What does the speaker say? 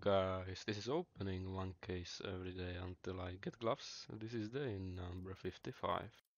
guys, this is opening one case every day until I get gloves. This is day number 55.